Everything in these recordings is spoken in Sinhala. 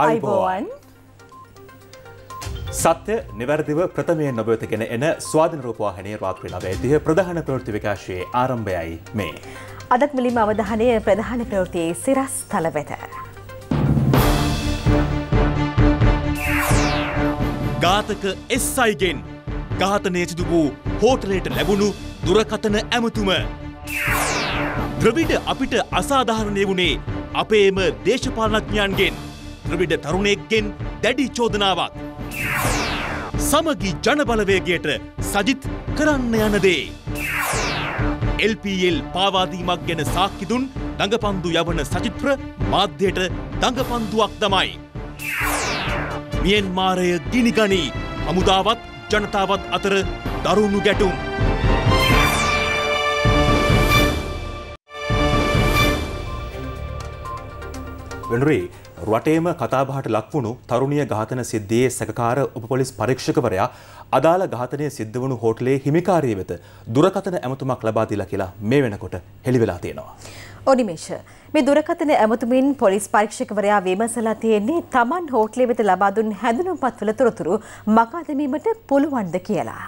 අයිබෝවන් සත්‍ය නිවැරදිව ප්‍රථමයෙන් නොබවතගෙන එන ස්වාධන රූපවාහනය රාත්‍රී නවේදිහ ප්‍රධාන ප්‍රෘති විකාශයේ ආරම්භයයි මේ. අදත් මිලිම අවධානය ප්‍රධාන ප්‍රෘතියේ සිරස් තලවෙත. ඝාතක එස්සයිගෙන් ඝාතනය සිදු වූ හෝටලයට ලැබුණු දුරකතන ඇමතුම. ද්‍රවිඩ අපිට අසාධාරණය වුණේ අපේම දේශපාලනඥයන්ගෙන්. ද්‍රවිඩ තරුණයෙක්ගෙන් දැඩි චෝදනාවක්. සමගි ජනබලවේගයට සජිත් කරන්න යනදේ. LPL පාවාදීමක් ගැන සාක්කිදුන් දඟපන්දු යවන සජිත්‍ර මාධ්‍යයට දඟපන්දුවක් තමයි. මියන්මාරය ගිනිගනී හමුදාවත් ජනතාවත් අතර දරුණු ගැටුම්. වෙනරී රටේම කතාබහට ලක්වුණු තරුණිය ඝාතන සිද්ධියේ සැකකාර උපපොලිස් පරීක්ෂකවරයා අදාළ ඝාතනය සිද්ධ වුණු හෝටලේ හිමිකාරිය වෙත දුරකථන ඇමතුමක් ලබා දීලා කියලා මේ වෙනකොට හෙළි වෙලා තියෙනවා. ඔනිමේෂ මේ දුරකථන ඇමතුමින් පොලිස් පරීක්ෂකවරයා විමසලා තියෙන්නේ Taman හෝටලේ වෙත ලබා දුන් හැඳුනුම්පත්වල තොරතුරු මකා දැමීමට පුළුවන්ද කියලා.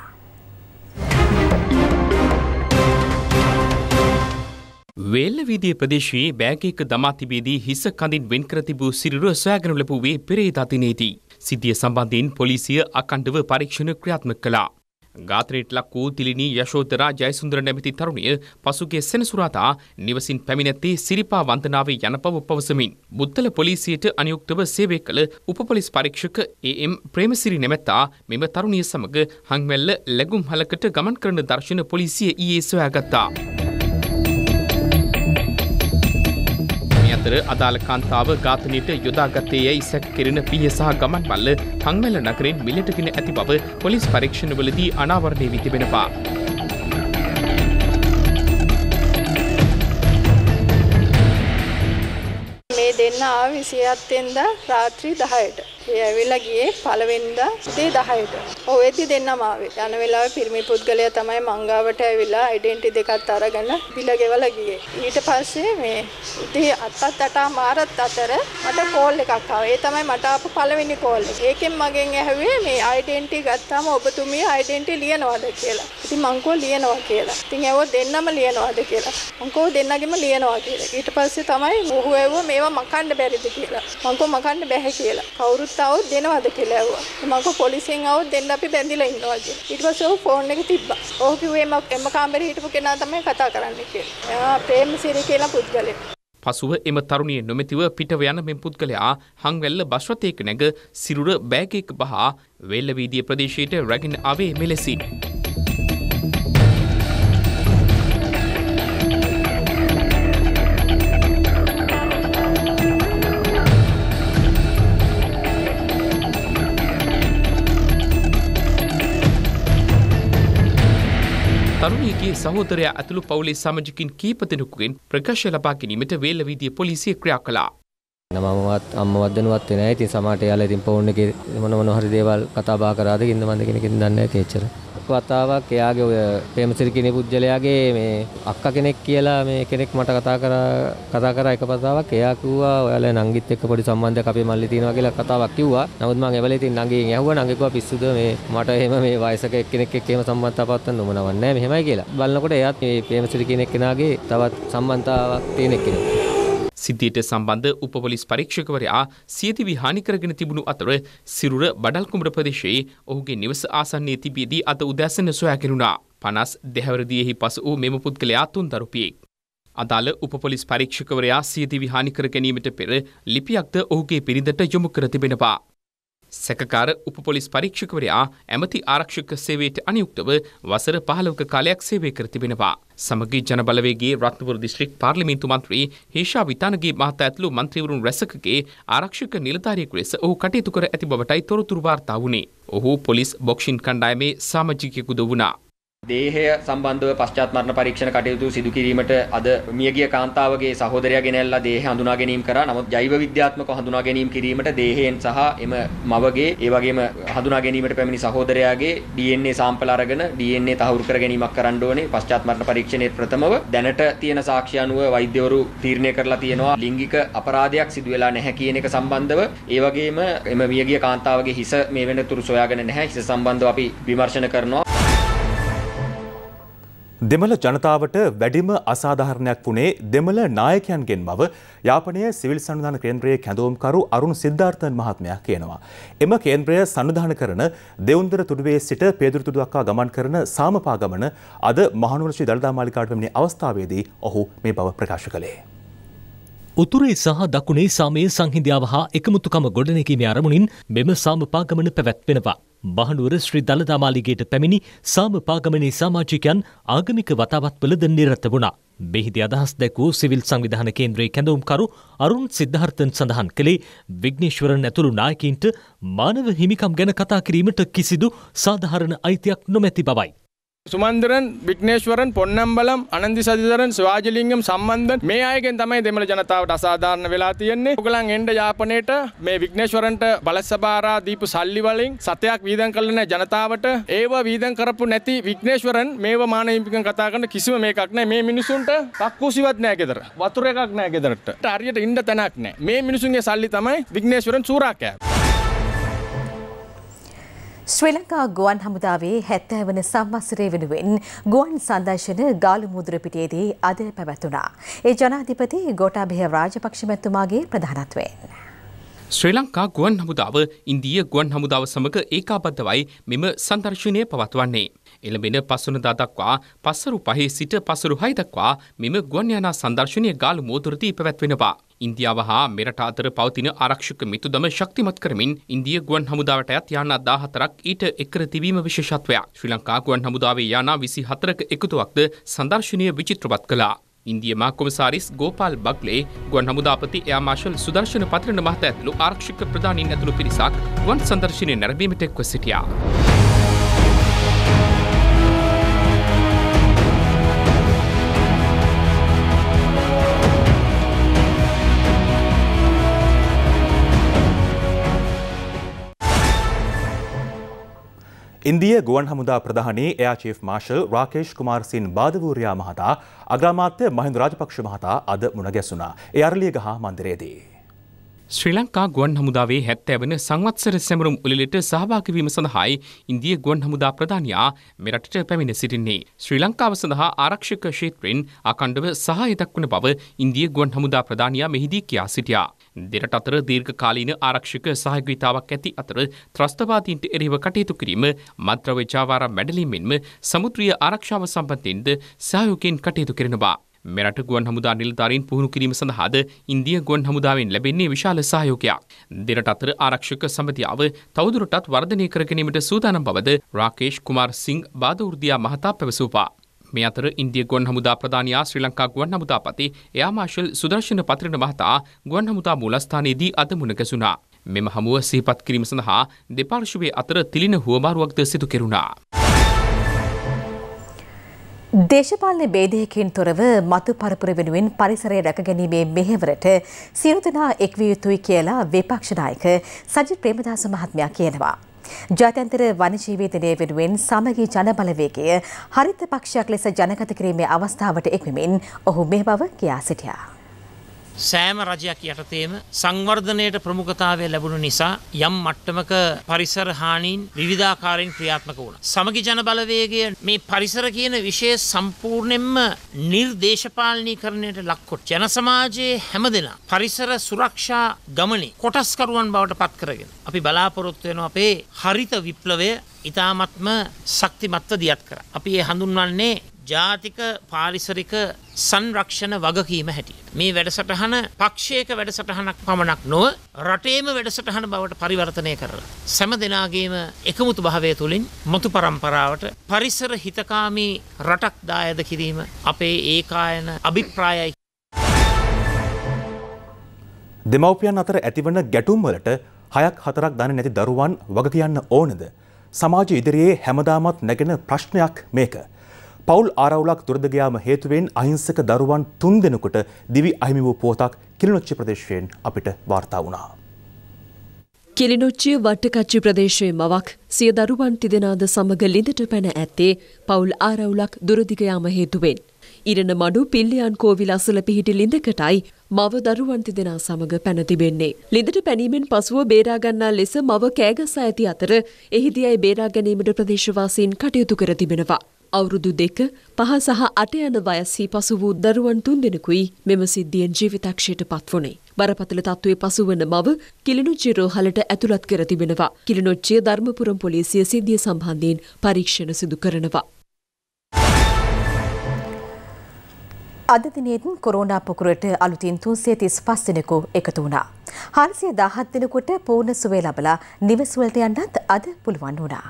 වේල්ලවිදිය ප්‍රදේශයේ බෑගයක දමා තිබේදී හිස කඳින් වෙන්කර තිබූ සිරුර සොයාගෙන ලැබුවේ පෙරේදා දිනේදී. සිද්ධිය සම්බන්ධයෙන් පොලිසිය අකණ්ඩව පරීක්ෂණ ක්‍රියාත්මක කළා. ගාත්‍රයට ලක් වූ තිලිනී යශෝදරා ජයසුන්දර නැමැති තරුණිය පසුගිය සෙනසුරාදා නිවසින් පැමිණැත්තේ සිරිපා වන්දනාවේ යන බව පවසමින් බුත්තල පොලිසියට අනියුක්තව සේවය කළ උපපොලිස් පරීක්ෂක ඒ.එම්. ප්‍රේමසිරි නැමැත්තා මෙම තරුණිය සමග හංවැල්ල ලැබුම් හලකට ගමන් කරන දර්ශන පොලිසිය ඊයේ e සොයාගත්තා. අතර අදාළ කාන්තාව ඝාතනයට යොදාගත්තේ යැයි සැක කෙරෙන පිය සහ ගමන් මල්ල හංමැල නගරෙන් මිලටගෙන ඇති බව පොලිස් පරීක්ෂණවලදී අනාවරණය වී තිබෙනවා. මේ දෙන්න ආ විසියත්තෙන්ද රාත්‍රී දහයට. ඒ ඇවිල්ලා ගියේ පළවෙනිදා ඉතින් 10ට. ඔව් එද්දි දෙන්නම ආවේ. යන වෙලාවේ පිරිමි පුද්ගලයා තමයි මංගාවට ඇවිල්ලා ඩෙන්ටි දෙකත් අරගෙන බිල ගෙවලා ගියේ. ඊට පස්සේ මේ ඉතින් අත්පත් අටා මාරත් අතර මට කෝල් එකක් ආවා. ඒ තමයි මට ආපු පළවෙනි කෝල් එක. ඒකෙන් මගෙන් ඇහුවේ මේ ඩෙන්ටි ගත්තාම ඔබතුමිය ඩෙන්ටි ලියනවද කියලා. ඉතින් මං කෝ ලියනවා කියලා. ඉතින් ඇව දෙන්නම ලියනවද කියලා. මං කෝ දෙන්නගෙම ලියනවා කියලා. ඊට පස්සේ තමයි ඔහු ඇව මේවා මකන්න බැරිද කියලා. මං කෝ මකන්න බැහැ කියලා. කවුරුත් තවත් දෙනවද කියලා ඇහුවා. මම පොලිසියෙන් આવුත් දෙන්න අපි බැඳිලා ඉන්නවා කියලා. ඊට පස්සේ ඔහු ෆෝන් එක තිබ්බා. ඔහු කිව්වේ මම එම කාමරේ හිටපු කෙනා තමයි කතා කරන්නේ කියලා. එයා ප්‍රේමසිරි කියලා පුද්ගලෙක්. පසුව එම තරුණිය නොමැතිව පිටව යන මෙම පුද්ගලයා හංවැල්ල බස්රථයක නැග සිරුර බෑගයක බහා වෙල්ලවීදිය ප්‍රදේශයට රැගෙන ආවේ මෙලෙසින්. තරුණියගේ සහෝදරයා ඇතුළු පවුලේ සමජකින් කීප දෙනෙකුගෙන් ප්‍රකාශය ලබා ගැනීමට වේලවිදිය පොලිසිය ක්‍රියා කළා. මමවත් අම්මවත් දැනුවත් වෙන්නේ නැහැ. ඉතින් සමහරට යාළුවා ඉතින් ෆෝන් එකේ මොන මොන හරි දේවල් කතා බහ කරාද කින්ද මන්ද කෙනෙක් දන්නේ නැහැ තේච්චර. එක් වතාවක් එයාගේ ඔය පේමසිරි කියන පුජ්‍යලයාගේ මේ අක්ක කෙනෙක් කියලා මේ කෙනෙක් මට කතා කරා කතා කරා එක වතාවක් එයා කිව්වා ඔයාලා නංගිත් එක්ක පොඩි සම්බන්ධයක් අපේ මල්ලි තියෙනවා කියලා කතාවක් කිව්වා. නමුත් මම එවලේ තියෙන නංගියෙන් ඇහුවා නංගි කිව්වා පිස්සුද මේ මට එහෙම මේ වයසක එක්කෙනෙක් එක්ක එහෙම සම්බන්ධතාවක් පවත්වන්න උවමනාවක් නැහැ මෙහෙමයි කියලා. බලනකොට එයාත් මේ පේමසිරි කියන එක්කෙනාගේ තවත් සම්බන්ධතාවක් තියෙන එක්කෙනෙක්. සිද්ධියට සම්බන්ධ උපපොලිස් පරීක්ෂකවරයා සියතිවි හානි කරගෙන තිබුණු අතර සිරුර බඩල්කුඹර ප්‍රදේශයේ ඔහුගේ නිවස ආසන්නයේ තිබියදී අත උදැසන සොයා කෙනුණා. පනස් දෙහැවරදීෙහි පසු වූ මෙම පුද්ගලයා තුන් දරුපියෙක්. අදාළ උපපොලිස් පරීක්ෂකවරයා සියතිවි හානි කර ගැනීමට පෙර ලිපියක්ද ඔහුගේ පිරිඳට යොමු කර තිබෙනවා. සැකකාර උපපොලිස් පරීක්ෂකවරයා ඇමති ආරක්ෂක සේවයට අනියුක්තව වසර පහලවක කාලයක් සේවය කර තිබෙනවා. සමගී ජනබලවේගේ රත්නපුර දිස්ත්‍රික් පාර්ලිමේන්තු මන්ත්‍රී හේෂා විතානගේ මහතා ඇතුළු මන්ත්‍රීවරුන් රැසකගේ ආරක්ෂක නිලධාරියෙකු ලෙස ඔහු කටයුතු කර ඇති බවටයි තොරතුරු වාර්තා වුණේ. ඔහු පොලිස් බොක්ෂින් කණ්ඩායමේ සාමාජිකයෙකුද වුණා. දේහය සම්බන්ධව පශ්චාත් මරණ පරීක්ෂණ කටයුතු සිදු කිරීමට අද මියගිය කාන්තාවගේ සහෝදරයා ගෙනල්ලා දේහය හඳුනා ගැනීම කරා. නමුත් ජෛව විද්‍යාත්මකව හඳුනා ගැනීම කිරීමට දේහයෙන් සහ එම මවගේ ඒ වගේම හඳුනා ගැනීමට පැමිණි සහෝදරයාගේ DNA සාම්පල අරගෙන DNA තහවුරු කර ගැනීමක් කරන්න ඕනේ. පශ්චාත් මරණ පරීක්ෂණයේ ප්‍රථමව දැනට තියෙන සාක්ෂි අනුව වෛද්‍යවරු තීරණය කරලා තියෙනවා ලිංගික අපරාධයක් සිදු වෙලා නැහැ කියන එක සම්බන්ධව. ඒ වගේම එම මියගිය කාන්තාවගේ හිස මේ වෙනතුරු සොයාගෙන නැහැ. හිස සම්බන්ධව අපි විමර්ශන කරනවා. දෙමළ ජනතාවට වැඩිම අසාධාරණයක් වුණේ දෙමළ නායකයන්ගෙන් බව යාපනයේ සිවිල් සන්ධාන කේන්ද්‍රයේ කැඳවුම්කරු අරුණ සිද්ධාර්ථන් මහත්මයා කියනවා. එම කේන්ද්‍රය සන්ධාන කරන දෙවුන්දර තුඩුවේ සිට පේදුරුතුඩු දක්වා ගමන් කරන සාමපා ගමන අද මහනුවරශ්‍රී දළදා මාලිකාවට පැමිණි අවස්ථාවේදී ඔහු මේ බව ප්‍රකාශ කළේ. උතුරේ සහ දකුණේ සාමයේ සංහිඳියාව හා එකමුතුකම ගොඩනැකීමේ අරමුණින් මෙම සාමපා ගමන පැවැත්වෙනවා. බහනුවර ශ්‍රී දළදා මාලිගයට පැමිණි සාම පාගමනී සාමාජිකයන් ආගමික වතාවත්වලද නිරත වුණා. මෙහිදී අදහස් දැක්වූ සිවිල් සංවිධාන කේන්ද්‍රයේ කැඳවුම්කරු අරුන් සිද්ධාර්ථන් සඳහන් කළේ විග්නේශ්වරන් ඇතුළු නායකීන්ට මානව හිමිකම් ගැන කතා කිරීමට කිසිදු සාධාරණ අයිතියක් නොමැති බවයි. සුමන්දරන් වික්නේශ්වරන් පොන්නම්බලම් අනන්දි සදිදරන් ස්වාජිලිංගම් සම්බන්ධ මේ අයගෙන් තමයි දෙමළ ජනතාවට අසාධාරණ වෙලා තියෙන්නේ. ඔගලන් එන්න යාපනයේට මේ වික්නේශ්වරන්ට බලසභාරා දීපු සල්ලි වලින් සතයක් වීදම් කළේ නැහැ ජනතාවට. ඒව වීදම් කරපු නැති වික්නේශ්වරන් මේව මානවීයකම් කතා කරන කිසිම මේකක් නැහැ. මේ මිනිසුන්ට කක්කුසිවත් නැහැ ගෙදර. වතුර එකක් නැහැ ගෙදරට. හරියට ඉන්න තැනක් නැහැ. මේ මිනිසුන්ගේ සල්ලි තමයි වික්නේශ්වරන් සූරා කෑවේ. ශ්‍රී ලංකා ගුවන් හමුදාවේ හැත්තෑ වන සම්වසරය වෙනුවෙන් ගුවන් සන්දර්ශන ගාලු මුදුරපිටියේදී අද පැවැත්වුණා. ඒ ජනාධිපති ගෝටාභය රාජපක්ෂ මැතුමාගේ ප්‍රධානත්වයෙන්. ශ්‍රී ලංකා ගුවන් හමුදාව ඉන්දිය ගුවන් හමුදාව සමඟ ඒකාබද්ධවයි මෙම සන්දර්ශනය පවත්වන්නේ. එළඹෙන පසුනදා දක්වා පසරු පහේ සිට පසරු හය දක්වා මෙම ගුවන්යානා සංදර්ශනය ගාලු මෝදුරදී පැවැත්වෙනවා. ඉන්දියාව හා මෙරට අතර පවතින ආරක්ෂක මිතුදම ශක්තිමත් කරමින් ඉන්දිය ගුවන් හමුදාවට ඇත් යානා 14ක් ඊට එකර තිබීම විශේෂත්වයක්. ශ්‍රී ලංකා ගුවන් හමුදාවේ යානා 24ක එකතුවක්ද සංදර්ශනය විචිත්‍රවත් කළා. ඉන්දිය මා කොමසාරිස් ගෝපාල් බක්ලේ ගුවන් හමුදාපති එයා මාශල් සුදර්ශන පත්‍රන මහත ඇතුළු ආරක්ෂක ප්‍රධානීන් ඇතුළු පිරිසක් ගුවන් සංදර්ශනය නැරඹීමට එක්ව සිටියා. ඉන්දිය ගුවන් හමුදා ප්‍රධානී එයා චීෆ් මාර්ෂල් රාකේෂ් කුමාර්සින් බාධවූරයා මහතා අග්‍රාමාත්‍ය මහින්ද රාජපක්ෂ මහතා අද මුණ ගැසුණා. ඒ අරලියගහ මන්දිරයේදී. ශ්‍රී ලංකා ගුවන් හමුදාවේ හැත්තෑවන සංවත්සර සැමරුම් උලිලට සහභාගවීම සඳහායි ඉන්දිය ගුවන් හමුදා ප්‍රධානයා මෙරටට පැමිණ සිටින්නේ. ශ්‍රී ලංකාව සඳහා ආරක්ෂක ක්ෂේත්‍රෙන් අකණ්ඩව සහය දක්වන බව ඉන්දිය ගුවන් හමුදා ප්‍රධානයා මෙහිදී කියා සිටියා. දෙරට අතර දීර්ඝකාලීන ආරක්ෂක සහයගීතාවක් ඇති අතර ත්‍රස්තවාදීන්ට එරෙහිව කටයුතු කිරීම මත්ද්‍රව්‍ය ජාවාරම් වැඩලීමෙන්ම සමුද්‍රීය ආරක්ෂාව සම්බන්ධයෙන්ද සහයෝගයෙන් කටයුතු කරනවා. මෙරට ගුවන් හමුදා නිලධාරීන් පුහුණු කිරීම සඳහාද ඉන්දිය ගුවන් හමුදාවෙන් ලැබෙන්නේ විශාල සහයෝගයක්. දෙරට අතර ආරක්ෂක සමිතියාව තවදුරටත් වර්ධනය කර ගැනීමට සූදානම් බවද රාකේෂ් කුමාර් සිං බාදවෘදියා මහතා පැවසූවා. මේ අතර ඉන්දිය ගොන් හමුදා ප්‍රධානයා ශ්‍රී ලංකා ගුවන් හමුදාපති එයා මාශල් සුදර්ශන පත්‍රණ මහතා ගුවන් හමුදා මූලස්ථානයේදී අද මුණ ගැසුණා. මෙම හමුව සිහිපත් කිරීම සඳහා දෙපාර්ශවයේ අතර තිලින හුවමාරුවක්ද සිදු කෙරුණා. දේශපාලන බේදයකින් තොරව මතු පරපුර වෙනුවෙන් පරිසරය රැකගැනීමේ මෙහෙවරට සියලු දෙනා එක්විය යුතුයි කියලා විපක්ෂ නායක සජිත් ප්‍රේමදාස මහත්මයා කියනවා. ජාත්‍යන්තර වනජීවී දිනය වෙනුවෙන් සමගී ජනබලවේගය හරිත පක්ෂයක් ලෙස ජනගත කිරීමේ අවස්ථාවට එක්වමින් ඔහු මේ බව කියා සිටියා. සෑම රජයක් යටතේම සංවර්ධනයට ප්‍රමුඛතාවය ලැබුණු නිසා යම් මට්ටමක පරිසර හානීන් විවිධාකාරයෙන් ක්‍රියාත්මක වුණා. සමගි ජන බලවේගය මේ පරිසර කියන විෂය සම්පූර්ණයෙන්ම නිර්දේශපාලනීකරණයට ලක්කොට ජන සමාජයේ හැමදෙනා පරිසර සුරක්ෂා ගමනේ කොටස්කරුවන් බවට පත් කරගෙන අපි බලාපොරොත්තු වෙන අපේ හරිත විප්ලවය ඉතාමත්ම ශක්තිමත්ව දියත් කරා. අපි ඒ හඳුන්වන්නේ ජාතික පාරිසරික සංරක්ෂණ වගකීම හැටියට. මේ වැඩසටහන පක්ෂයක වැඩසටහනක් පමණක් නොව රටේම වැඩසටහන බවට පරිවර්තනය කරලා. සැම දෙනාගේම එකමුතු භාවය තුළින් මතු පරම්පරාවට පරිසර හිතකාමී රටක් දායද කිරීම අපේ ඒකායන අභිප්‍රායයි. දෙමව්පියන් අතර ඇතිවන ගැටුම්වලට හයක් හතරක් දන නැති දරුවන් වග කියන්න ඕනද. සමාජ ඉදිරියේ හැමදාමත් නැගෙන ප්‍රශ්නයක් මේක. පවුල් ආරවුලක් දුරදගයාම හේතුවෙන් අහිංසක දරුවන් තුන් දෙනෙකුට දිවි අහිමි වූ පුවතක් කිලිනොච්චි ප්‍රදේශයෙන් අපිට වාර්තා වුණා. කිලිනොච්චිය වට්ටකච්චි ප්‍රදේශයේ මවක් සිය දරුවන් තිදෙනාද සමග ලිඳට පැන ඇත්තේ පවුල් ආරවුලක් දුරදිගයාම හේතුවෙන්. ඉරණ මඩු පිල්ලියන් කෝවිල අසල පිහිටි ලිඳකටයි මව දරුවන් තිදෙනා සමග පැන තිබෙන්නේ. ලිඳට පැනීමෙන් පසුව බේරාගන්නා ලෙස මව කෑගසා ඇති අතර එහිදී අයි බේරා ගැනීමට ප්‍රදේශවාසීන් කටයුතු කර තිබෙනවා. අවුරුදු දෙක පහ සහ අට යන වයස්හි පසු වූ දරුවන් තුන් දෙනෙකුයි මෙම සිද්ධියෙන් ජීවිතක්ෂයට පත්වනේ. බරපතල තත්ත්වයේ පසුවන මව කිලිනුච්චි රෝහලට ඇතුළත් කර තිබෙනවා. කිලිනුච්චිය ධර්මපුරම් පොලිසිය සිද්ධිය සම්බන්ධයෙන් පරීක්ෂණ සිදු කරනවා. අද දිනේදී කොරෝනා පොකුරට අලුතින් 335 දෙනෙකු එකතු වුණා. 417 දෙනෙකුට පූර්ණ සුවය ලැබලා නිවෙස් වලට යන්නත් අද පුළුවන් වුණා.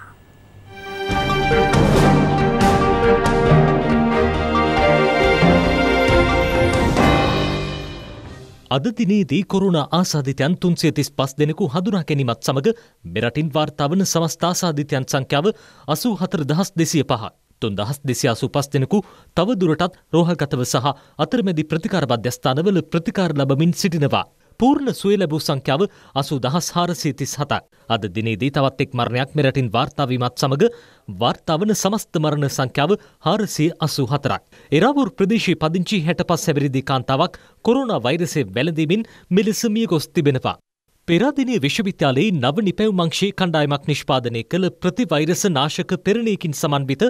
අද දිනේදී කොරුණා ආසාධිතයන් තුන්සිය තිස් පස් දෙනෙකු හඳුනා ගැනීමත් සමඟ මෙරටින් වාර්තාාවන සමස්ථාසාධිතයන් සංඛ්‍යාව අසූ හතර දහස් දෙසිය පහ තුන් දහස් දෙසි අසු පස් දෙනෙකු තවදුරටත් රෝහගතව සහ අතරමැදි ප්‍රතිකාර මධ්‍යස්ථානවල ප්‍රතිකාර ලබමින් සිටිනවා. පූර්ණ සුවලැබූ සංඛ්‍යාව අසු දහස් හාරසීතිස් හතක්. අද දිනේදී තවත් එක් මරණයක් මෙරටින් වාර්තාාවීමත් සමඟ වාර්තාවන සමස්ත මරණ සංඛ්‍යාව හාරසිය අසු හතරක්. එරාවුර් ප්‍රදේශී පදිංචි හැට පස් හැවිරිදි කාන්තාවක් කොරුණ වෛරසේ වැලඳීමින් මිලසමිය ගොස් තිබෙනවා. පෙරාදිනේ විශ්වවිද්‍යාලයේ නව නිපැවුමංශයේ කණ්ඩායමක් නිෂ්පාදනය කළ ප්‍රතිවෛරස නාශක පෙරණයකින් සමන්විත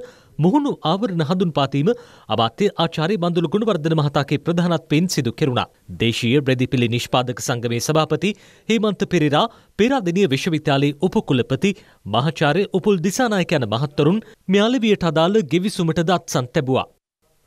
මුහුණු ආවරණ හඳුන්පාතීම අමාත්‍ය ආචාර්ය බඳුළු ගුණවර්ධන මහතාගේ ප්‍රධානත්වයෙන් සිදු කෙරුණා. දේශීය බ්‍රැදිපිලි නිෂ්පාදක සංගමේ සභාපති හේමන්ත පෙරේරා පෙරාදිනේ විශ්වවිද්‍යාලයේ උපකුලපති මහාචාර්ය උපුල් දිසානායක යන මහත්වරුන් ම්‍යාලවියට අදාළ ගෙවිසුමට දත්සන් තැබුවා.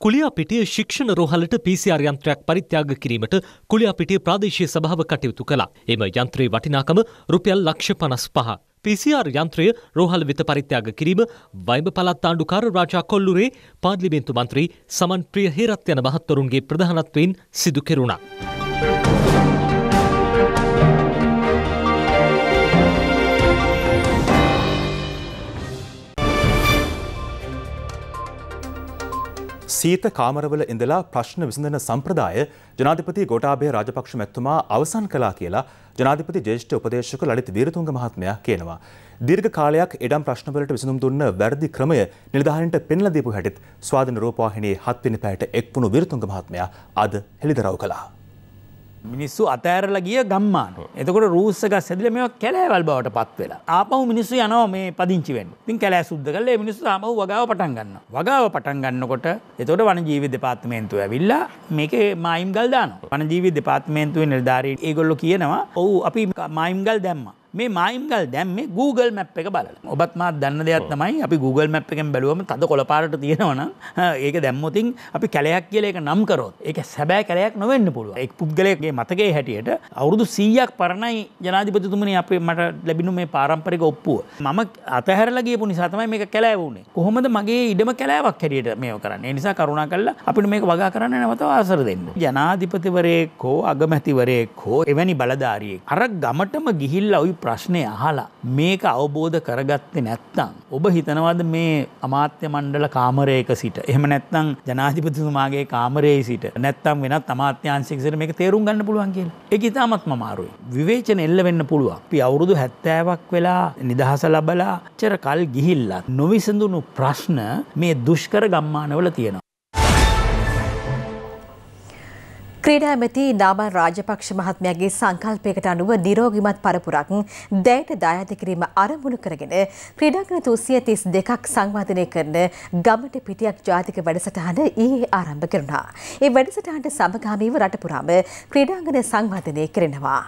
කුලියාපිටිය ශික්ෂණ රෝහලට PCR යන්ත්‍රයක් පරිත්‍යාග කිරීමට කුලියාපිටිය ප්‍රාදේශීය සභාව කටයුතු කළා. එම යන්ත්‍රයේ වටිනාකම රුපියල් ලක්ෂ 55. PCR යන්ත්‍රය රෝහල වෙත පරිත්‍යාග කිරීම වයිඹ පළාත් ආණ්ඩුකාර රාජා කොල්ලුරේ පාර්ලිමේන්තු මන්ත්‍රී සමන් ප්‍රිය හේරත් යන මහත්වරුන්ගේ ප්‍රධානත්වයෙන් සිදු කෙරුණා. සීත කාමරවල ඉඳලා ප්‍රශ්න විසඳන සම්ප්‍රදාය ජනාධිපති ගෝඨාභය රාජපක්ෂ මැතිතුමා අවසන් කළා කියලා ජනාධිපති ජ්‍යෙෂ්ඨ උපදේශක ලලිත් වීරතුංග මහත්මයා කියනවා. දීර්ඝ කාලයක් ඉඩම් ප්‍රශ්නවලට විසඳුම් දුන්න වැරදි ක්‍රමය නිලධාරීන්ට පෙන්ලා දීපු හැටිත් ස්වාධීන රූපවාහිනියේ හත්වෙනි පැයට එක්වුණු වීරතුංග මහත්මයා අද හෙළිදරව් කළා. මිනිස්සු අතෑරලා ගිය ගම්මාන එතකොට රූස්ස ගස් ඇදිල මේ කැලෑවල් බවට පත් වෙලා ආපහු මිනිස්සු යනවා මේ පදිංචි වෙන්න තින් කැලෑ සුද්ද කල්ල මිනිස්සු ආපහු වගාව පටන් ගන්න වගාව පටන් ගන්නකොට එතකොට වන ජීවි දෙපාත්මේන්තුව ඇවිල්ලා මේක මයිම් ගල් දාන වන ජීවි දෙපාත්මේන්තුවේ නිර්ධාරී ඒගොල්ලො කියනවා ඔවු අපි මයිම් ගල් දැම්මා මේ මයිම්ගල් දැම් මේ Google මැප් එක බලල ඔබත් මාත් දන්න දෙයක් තමයි අපි Google මැප් එකෙන් බැලුවම තද කොළපාරට තියෙනවන ඒක දැම්මොතින් අපි කැලයක් කියල එක නම් කරොත් ඒක සැබෑ කැලයක් නොවෙන්න පුළුව එක් පුද්ගලයගේ මතගේ හැටියට අවුරුදු සීයක් පරණයි ජනාධිපතිතුමනි අපේ මට ලැබිනු මේ පාරම්පරික ඔප්පුුව මම අතහැරලගේ පුනිසාතමයි මේ කැලෑවුණේ කොහොමද මගේ ඉඩම කැලෑවක් හැටියට මේ කරන්න නිසා කරුණා කල්ලා අපිට මේක වගා කරන්න නැවත ආසර දෙන්න. ජනාධිපතිවරයෙක් හෝ අගමැතිවරයෙක් හෝ එවැනි බලධාරියෙක්. අර ගමටම ගිහිල්ලා ඔයි ප්‍රශ්නය අහලා මේක අවබෝධ කරගත්තේ නැත්තං. ඔබ හිතනවද මේ අමාත්‍ය මණ්ඩල කාමරයක සිට එහම නැත්තං ජනාධිපතිතුමාගේ කාමරයේ සිට නැත්තම් වෙනත් අමාත්‍යංශිකසිට මේක තේරුම් ගන්න පුළුවන් කියල එක ඉතාමත්ම මාරුයි. විවේචන එල්ල වෙන්න පුළුවන් පි අවුරුදු හැත්තෑවක් වෙලා නිදහස ලබලා චර කල් ගිහිල්ලත් නොවිසඳුණු ප්‍රශ්න මේ දුෂ්කර ගම්මානවල තියෙනවා. ක්‍රීඩා ඇමති නාමල් රාජපක්ෂ මහත්මයාගේ සංකල්පයකට අනුව නිරෝගිමත් පරපුරක් දැයට දායාද කිරීම ආරම්භු කරගෙන ක්‍රීඩාංගන 232ක් සංවර්ධනය කරන ගමට පිටියක් ජාතික වැඩසටහන ඊයේ ආරම්භ කරනවා. ඒ වැඩසටහනට සමගාමීව රට පුරාම ක්‍රීඩාංගන සංවර්ධනය කරනවා.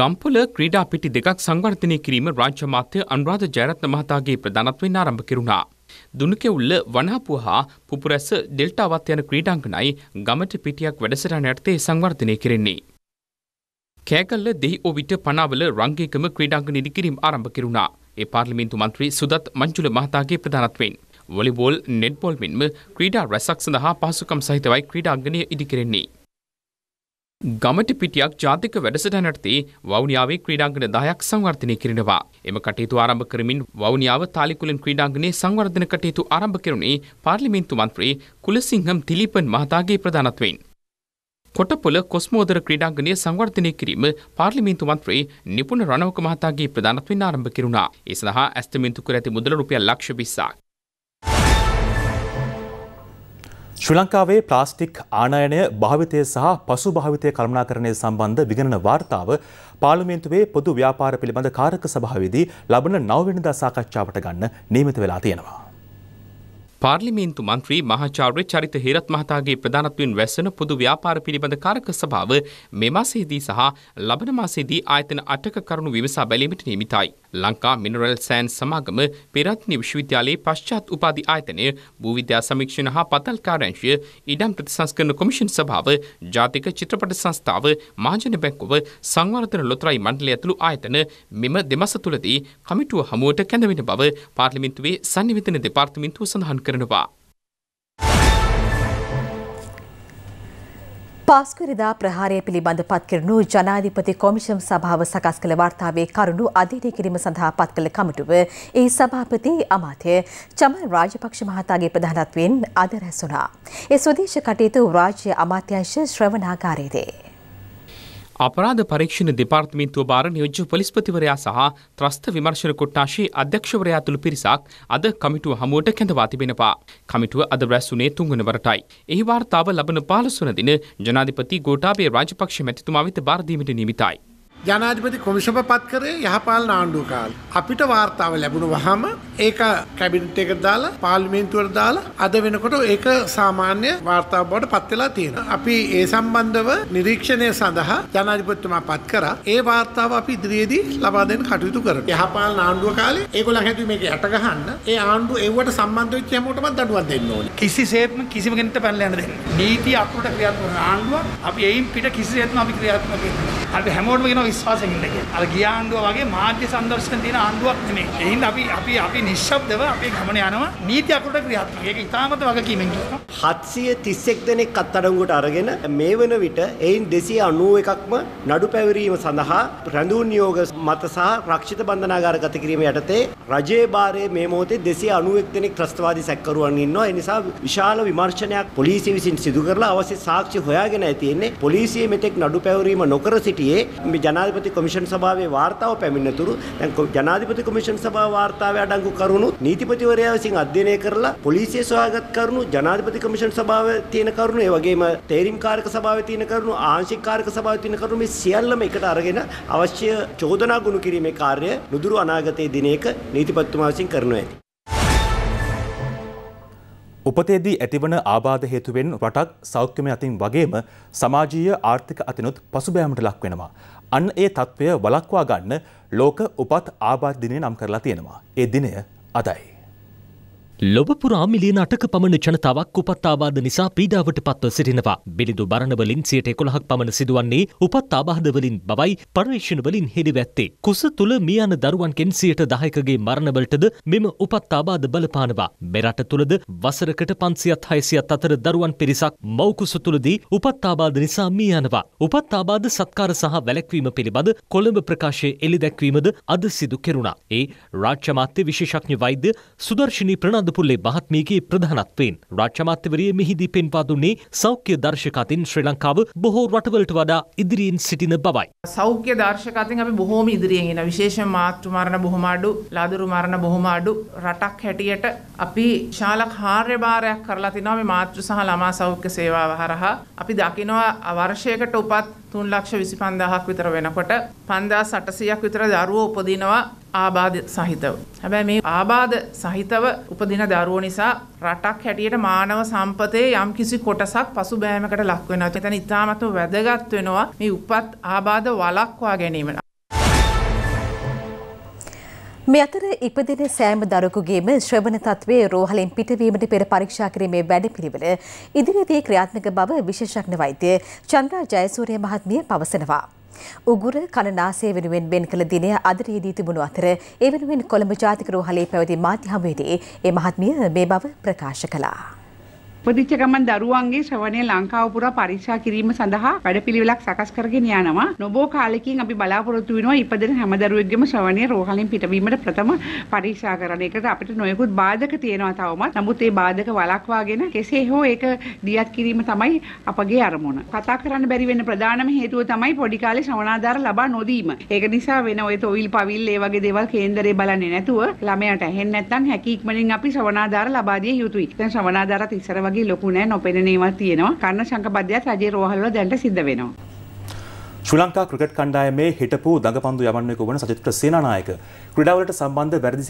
ගම්පල ක්‍රීඩා පිටි දෙකක් සංවර්ධනය කිරීම රාජ්‍ය මාත්‍ය අනුරාධ ජයරත්න මහතාගේ ප්‍රධානත්වයෙන් ආරම්භ කෙරුණා. දුනුකෙවුල්ල වනාපුව හා පුපුරැස ඩෙල්ටාවත් යන ක්‍රීඩාංගනයි ගමට පිටියක් වැඩසටහන යටතේ සංවර්ධනය කෙරෙන්නේ. කෑගල්ල දෙහි ඔවිට පනාවල රංගේකම ක්‍රීඩාංග නිදිකිරීම් ආරම්භ කෙරුණා. ඒ පාර්ලිමේන්තු මන්ත්‍රී සුදත් මංජුල මහතාගේ ප්‍රධානත්වයෙන්. වොලිබෝල් නෙට්බෝල් මෙන්ම ක්‍රීඩා රැසක් සඳහා පහසුකම් සහිතවයි ක්‍රීඩාංගනය ඉදිකෙරෙන්නේ. ගමට පිටියක් ජාතික වැඩසටහනටති වවනියාවේ ක්‍රීඩාංගන දායක් සංවර්ධනය කිරෙනවා. එම කටයුතු ආරම්භ කරමින් වවනියාව තාලිකුලෙන් ක්‍රීඩාංගනයේ සංවර්ධන කටයුතු ආරම්භ කෙරුණේ පාර්ලිමේන්තු මන්ත්‍රී කුලසිංහම් තිලීපන් මහතාගේ ප්‍රධානත්වයෙන්. කොටපොල කොස්මෝදර ක්‍රීඩාංගනය සංවර්ධනය කිරීම පාර්ලිමේන්තු මන්ත්‍රී නිපුණ රණවක මහතාගේ ප්‍රධානත්වෙන් ආරම්භ කෙරුණා. ඒ සඳහා ඇස්තමින්තු කර ඇති මුදල රුපියල් ලක්ෂ 20ක් ශ්‍රී ලංකාවේ ප්ලාස්ටික් ආනයනය භාවිතය සහ පසු භාවිතය කළමනාකරණය සම්බන්ධ විගණන වාර්තාව පාර්ලිමේන්තුවේ පොදු ව්‍යාපාර පිළිබඳ කාරක සභාවේදී ලබන නවවෙනිදා සාකච්ඡාවට ගන්න නියමිත වෙලා තියෙනවා. පාර්ලිමේන්තු මන්ත්‍රී මහාචාර්ය චරිත හේරත් මහතාගේ ප්‍රධානත්වයෙන් වැස්සෙන පොදු ව්‍යාපාර පිළිබඳ කාරක සභාව මේ මාසයේදී සහ ලබන මාසයේදී ආයතන 8ක කරුණු විමසා බැලීමට නියමිතයි. ලංකා මිනරල් සෑන් සමාගම පෙරත්නි විශ්වවිද්‍යාලයේ පශ්චාත් උපාධි ආයතනය භූවිද්‍යා සමීක්ෂණ හා පතල්කාරංශය ඉඩම් ප්‍රතිසංස්කරණ කොමිෂන් සභාව ජාතික චිත්‍රපට සංස්ථාව මාජන බැංකුව සංවර්ධන ලොතරයි මණ්ඩලය ඇතුළු ආයතන මෙම දෙමස තුළදී කමිටුව හමුවට කැඳවෙන බව පාර්ලිමින්තුවේ සංනිවේදන දෙපාර්තමේන්තුව සඳහන් කරනවා. පස්කරිදා ප්‍රහාරය පිළිබඳ පත්කරනු ජනාධිපති කොමිෂම් සභාව සකස් කළ වාර්තාවේ කරුණු අධීනය කිරීම සඳහා පත් කළ කමිටුව ඒ සභාපති අමාත්‍ය චමල් රාජපක්ෂ මහතාගේ ප්‍රධානත්වයෙන් අද රැසුණා. ඒ ස්වදේශ කටයුතු රාජ්‍ය අමාත්‍යංශ ශ්‍රවණාකාරයේදී අපරාධ පරීක්ෂණ දෙපාර්තමේන්තුව භාර නියෝජ්‍ය පොලිස්පතිවරයා සහ ත්‍රස්ත විමර්ශන කොට්ටාශයේ අධ්‍යක්ෂවරයා තුළු පිරිසක් අද කමිටුව හමුවට කැඳවා තිබෙනවා. කමිටුව අද රැස්වුනේ තුන්වන වරටයි. එහි වාර්තාව ලබන 15 වන දින ජනාධිපති ගෝඨාභය රාජපක්ෂ මැතිතුමා වෙත බාර දීමට නියමිතයි. ජනාධිපති කොමිෂම පත් කරේ යහපාලන ආණ්ඩුව කාලේ. අපිට වාර්තාව ලැබුණ වහම ඒක කැබිනට් එකට දාලා පාර්ලිමේන්තුවට දාලා අද වෙනකොට ඒක සාමාන්‍ය වාර්තාව බවට පත් වෙලා තියෙනවා. අපි ඒ සම්බන්ධව නිරීක්ෂණය සඳහා ජනාධිපතිතුමා පත් කරා. ඒ වාර්තාව අපි ඉදිරියේදී ලබා දෙන්න කටයුතු කරනවා. යහපාලන ආණ්ඩුව කාලේ ඒගොල්ලන් හැදුවේ මේක යට ගහන්න. ඒ ආණ්ඩුව ඒවට සම්බන්ධ වෙච්ච හැමෝටම දඩුවම් දෙන්න ඕනේ. කිසිසේත්ම කිසිම කෙනෙක්ට පැනලා යන්න දෙන්නේ. නීති අකුරට ක්‍රියාත්මක ආණ්ඩුව අපි එයින් පිට කිසිසේත්ම අපි ක්‍රියාත්මක වෙන්නේ. අපි හැමෝටම කියනවා විශ්වාස කරන්නේ. අර ගිය ආණ්ඩුව වගේ මාධ්‍ය සංදර්ශන තියෙන ආණ්ඩුවක් නෙමෙයි. එහෙනම් අපි අපි අපි නිශ්ශබ්දව අපේ ගමන යනවා නීති අකුරට ක්‍රියාත්මක. ඒක ඉතාමත් වගකීමෙන් කියනවා. 731 දෙනෙක් අත්අඩංගුවට අරගෙන මේ වන විට එයින් 291ක්ම නඩු පැවරීම සඳහා රැඳවුන් නියෝග මත සහ රක්ෂිත බන්ධනාගාර ගත කිරීම යටතේ රජයේ බාරයේ මේ මොහොතේ 291 දෙනෙක් ත්‍රස්තවාදී සැකකරුවන් ඉන්නවා. ඒ නිසා විශාල විමර්ශනයක් පොලිසිය විසින් සිදු කරලා අවශ්‍ය සාක්ෂි හොයාගෙන තියෙන්නේ. පොලිසිය මෙතෙක් නඩු පැවරීම නොකර සිටියේ මේ ජන ජනාධිපති කොමිෂන් සභාවේ වාර්තාව පැමිණතුරු දැන් ජනාධිපති කොමිෂන් සභාව වාර්තාවේ අඩංගු කරුණු නීතිපතිවරයා විසින් අධ්‍යයනය කරලා පොලිසිය සොයාගත් කරුණු ජනාධිපති කොමිෂන් සභාවේ තියෙන කරුණු ඒ වගේම තේරීම් කාරක සභාවේ තියෙන කරුණු ආංශික කාරක සභාවේ තියෙන කරුණු මේ සියල්ලම එකට අරගෙන අවශ්‍ය චෝදනා ගොනු කිරීමේ කාර්යය නුදුරු අනාගතයේ දිනයක නීතිපතිතුමා විසින් කරනවා ඇති උපතේදී ඇතිවන ආබාධ හේතුවෙන් රටක් සෞඛ්‍යමය අතින් වගේම සමාජීය ආර්ථික අතිනුත් පසුබෑමට ලක් වෙනවා. අන්න ඒ තත්ත්වය වලක්වා ගන්න ලෝක උපත් ආබාධ දිනය නම් කරලා තියෙනවා. ඒ දිනය අදයි. ලොබපුරා මිලියන අටක පමණ ජනතාවක් උපත්තාබාධ නිසා පීඩාවට පත්ව සිටිනවා. බිලිඳු බරණවලින් සියයට එකොළහක් පමණ සිදුවන්නේ උපත්තාබාධවලින් බවයි පර්යේෂණවලින් හෙළිවැත්තේ. කුස තුළ මිය යන දරුවන්ගෙන් සියයට දහයකගේ මරණවලටද මෙම උපත්තාබාධ බලපානවා. මෙරට තුළද වසරකට පන්සියත් හයසියත් අතර දරුවන් පිරිසක් මෞකුස තුළදී උපත්තාබාධ නිසා මිය යනවා. උපත්තාබාධ සත්කාර සහ වැලැක්වීම පිළිබඳ කොළඹ ප්‍රකාශයේ එළි දැක්වීමද අද සිදු කෙරුණා. ඒ රාජ්‍ය මාත්‍ය විශේෂඥ වෛද්‍ය සුදර්ශිනී ප්‍රනන්ද සඳපුල්ලේ මහත්මියගේ ප්‍රධානත්වයෙන් රාජ්‍යමාත්‍යවරිය මෙහිදී පෙන්වා දුන්නේ සෞඛ්‍ය දර්ශක අතින් ශ්‍රී ලංකාව බොහෝ රටවලට වඩා ඉදිරියෙන් සිටින බවයි. සෞඛ්‍ය දර්ශක අතින් අපි බොහෝම ඉදිරියෙන් එන විශේෂයෙන් මාතෘ මරණ බොහොම අඩු, ලාදරු මරණ බොහොම අඩු රටක් හැටියට අපි ශාල කාර්යභාරයක් කරලා තිනවා මේ මාතෘ සහ ළමා සෞඛ්‍ය සේවාව හරහා. අපි දකිනවා වර්ෂයකට උපත් තුන් ලක්ෂ විසි පන්දාහක් විතර වෙනකොට පන්දා සටසයක් විතර දරුවෝ උපදිනවා ආබාධ සහිතව. හැබැයි මේ ආබාධ සහිතව උපදින දරුවෝ නිසා රටක් හැටියට මානව සම්පතේ යම් කිසි කොටසක් පසු බෑමකට ලක් වෙනවා. එතන ඉතාමත්ම වැදගත් වෙනවා මේ උපත් ආබාධ වළක්වා ගැනීම. මේ අතර ඉපදෙන සෑම දරුවෙකුගේම ශ්‍රවණ තත්ත්වයේ රෝහලින් පිටවීමට පෙර පරීක්ෂා කිරීමේ වැඩපිළිවෙල ඉදිරියේදී ක්‍රියාත්මක බව විශේෂඥ වෛද්‍ය චන්ද්‍රා ජයසූරිය මහත්මිය පවසනවා. උගුර කණනාසය වෙනුවෙන් බෙන් කළ දිනය අදරයේදී තිබුණු අතර ඒ වෙනුවෙන් කොළඹ ජාතික රෝහලේ පැවති මාධ්‍ය හමුවේදී ඒ මහත්මිය මේ බව ප්‍රකාශ කළා. උපදිච්ච ගමන් දරුවන්ගේ ශ්‍රවණය ලංකාව පුරා පරීක්ෂා කිරීම සඳහා වැඩපිළිවෙලක් සකස් කරගෙන යනවා. නොබෝ කාලෙකින් අපි බලාපොරොත්තු වෙනවා ඉපදෙන හැම දරුවෙක්ගේම ශ්‍රවණය රෝහලින් පිටවීමට ප්‍රථම පරීක්ෂා කරන එකට අපිට නොයෙකුත් බාධක තියෙනවා තවමත්. නමුත් ඒ බාධක වළක්වාගෙන කෙසේ හෝ ඒක දියත් කිරීම තමයි අපගේ අරමුණ. කතා කරන්න බැරි වෙන ප්‍රධානම හේතුව තමයි පොඩි කාලේ ශ්‍රවණාධාර ලබා නොදීම. ඒක නිසා වෙන ඔය තොවිල් පවිල් ඒ වගේ දේවල් කේන්දරේ බලන්නේ නැතුව ළමයාට ඇහෙන්නේ නැත්නම් හැකි ඉක්මනින් අපි ශ්‍රවණාධාර ලබා දිය යුතුයි. දැන් ශ්‍රවණාධාරත් ඉස්සර වගේ ලොකු නෑ නොපෙනෙන ඒවා තියෙනවා. කන්න ශංකපද්‍යයත් රජේ රෝහල්වල දැන්ට සිද්ධ වෙනවා. ශ්‍රී ලංකා ක්‍රිකට් කණ්ඩායමේ හිටපු දඟපන්දු යවන්නෙකු වන සචිත්‍ර සේනානායක ක්‍රීඩාවලට සම්බන්ධ වැරදි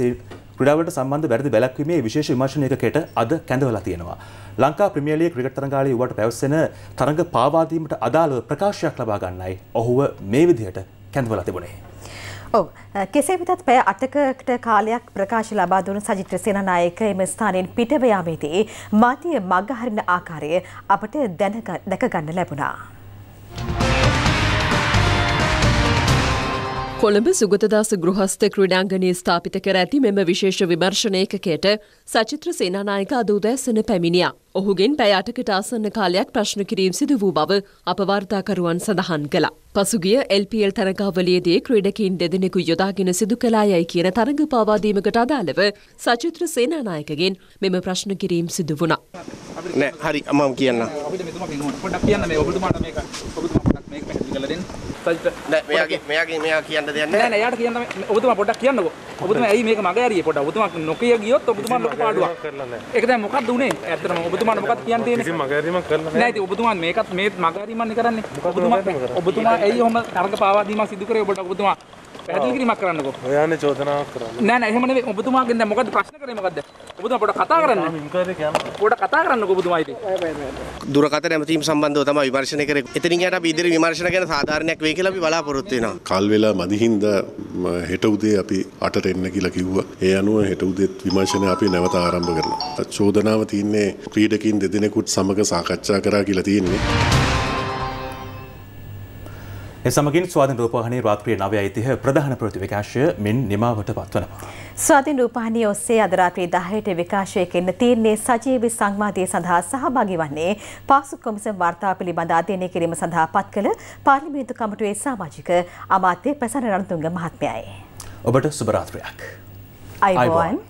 ක්‍රීඩාවලට සම්බන්ධ වැරදි වැළැක්වීමේ විශේෂ විමර්ශනයකට අද කැඳවලා තියෙනවා. ලංකා ප්‍රීමියර් ලීග් ක්‍රිකට් තරඟාලේ ඌවට පැවසෙන තරඟ පාවා දීමට අදාළව ප්‍රකාශයක් ලබා ගන්නයි ඔහුව මේ විදිහට කැඳවලා තිබුණේ. ඔව් කෙසේ වෙතත් පැය 8කට කාලයක් ප්‍රකාශ ලබා දුන සජිත්‍ර සේනානායක එම ස්ථානයෙන් පිටව යාමේදී මාතිය මගහරින ආකාරය අපට දැක ගන්න ලැබුණා. කොළඹ සුගතදාස ගෘහස්ත ක්‍රඩාංගනී ස්ථාපිත කර ඇති මෙම විශේෂ විමර්ශනයකකට සචිත්‍ර සේනානායක අදෝදැසන පැමිණිය. ඔහුගෙන් පැයාටකට ආසන්න කාලයක් ප්‍රශ්න කිරීම් සිදු වූ බව අපවාර්තාකරුවන් සඳහන් කළ. පසුගිය එල්පල් තරගාවලයේදේ ක්‍රඩකින් දෙදෙනෙකු යොදාගෙන සිදු කලා යයි කියන තරඟ පාවාදීමකට අදාළව සචිත්‍ර සේනානායකගෙන් මෙම ප්‍රශ්න කිරීම් සිදු වුණා. හරි අමම් කියන්න. ඔබට මෙතුමක් පොඩක් කියන්න මේ ඔබතුමාට මේක ඔබතුමා පොඩක් මේක පැහැදිලි කරලා දෙන්න. කියන්න දෙන්න නෑ එයාට කියන්න ඔබතුමා පොඩ්ඩක් කියන්නකෝ ඔබතුමා ඇයි මේක මග ඇරියේ පොඩ්ඩක් ඔබතුමා නොකිය ගියොත් ඔබතුමා ලොකු පාඩුවක් කරලා නෑ ඒක දැන් මොකක්ද උනේ ඇත්තටම ඔබතුමා මොකක්ද කියන්න තියෙන්නේ කිසිම මග ඇරීමක් කරලා නෑ නෑ ඉතින් ඔබතුමා මේකත් මේ මග ඇරීමන්නේ කරන්නේ ඔබතුමා ඔබතුමා ඇයි ඔහොම තරග පාවා දීමක් සිදු කරේ ඔබට ඔබතුමා පැහැදිලි කිරීමක් කරන්නකෝ. ඔයානේ චෝදනාවක් කරන්නේ. නෑ නෑ එහෙම නෙවෙයි. ඔබතුමාගෙන් දැන් මොකද්ද ප්‍රශ්න කරේ මොකද්ද? ඔබතුමා පොඩ්ඩක් කතා කරන්න. පොඩ්ඩක් කතා කරන්නකෝ ඔබතුමා ඉතින්. දුරකථන ඇමතීම් සම්බන්ධව තමයි විමර්ශනය කරේ. එතනින් යට අපි ඉදිරි විමර්ශන ගැන සාධාරණයක් වෙයි කියලා අපි බලාපොරොත්තු වෙනවා. කල් වෙලා මදිහින්ද හෙට උදේ අපි අටට එන්න කියලා කිව්වා. ඒ අනුව හෙට උදේත් විමර්ශනය අපි නැවත ආරම්භ කරනවා. චෝදනාව තියන්නේ ක්‍රීඩකින් දෙදෙනෙකුත් සමග සාකච්ඡා කරා කියලා තියෙන්නේ. එසමගින් ස්වාධීන රූපවාහිනී රාත්‍රියේ 9:30 ප්‍රධාන ප්‍රවෘත්ති විකාශය මෙන් නිමාවට පත්වනවා. ස්වාධීන රූපවාහිනිය ඔස්සේ අද රාත්‍රී 10ට විකාශය කෙරෙන තීරණයේ සජීවී සංවාදයේ සඳහා සහභාගී වන්නේ පාසු කොමිසම් වාර්තා පිළිබඳ අධ්‍යයනය කිරීම සඳහා පත් කළ පාර්ලිමේන්තු කමිටුවේ සමාජික අමාත්‍ය ප්‍රසන්න රණතුංග මහත්මයයි. ඔබට සුබ රාත්‍රියක්. අයිබෝන්.